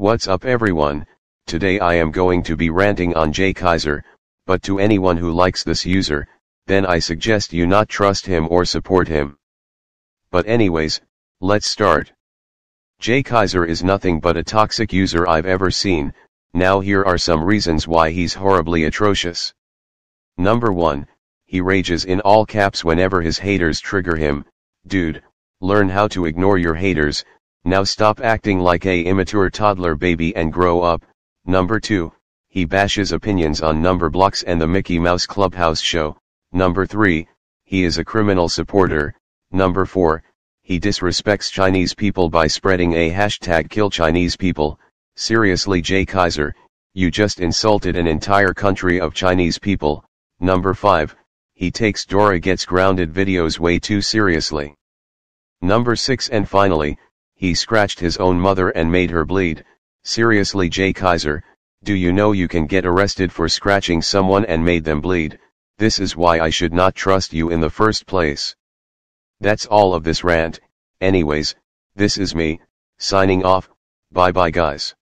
What's up everyone, today I am going to be ranting on Jay Kaiser, but to anyone who likes this user, then I suggest you not trust him or support him. But anyways, let's start. Jay Kaiser is nothing but a toxic user I've ever seen, now here are some reasons why he's horribly atrocious. Number 1, he rages in all caps whenever his haters trigger him, dude, learn how to ignore your haters, now stop acting like a immature toddler baby and grow up. Number 2, he bashes opinions on number blocks and the Mickey Mouse Clubhouse show. Number 3, he is a criminal supporter. Number 4, he disrespects Chinese people by spreading a hashtag kill Chinese people. Seriously Jay Kaiser, you just insulted an entire country of Chinese people. Number 5, he takes Dora Gets Grounded videos way too seriously. Number 6 and finally, he scratched his own mother and made her bleed. Seriously Jay Kaiser, do you know you can get arrested for scratching someone and made them bleed, this is why I should not trust you in the first place. That's all of this rant, anyways, this is me, signing off, bye bye guys.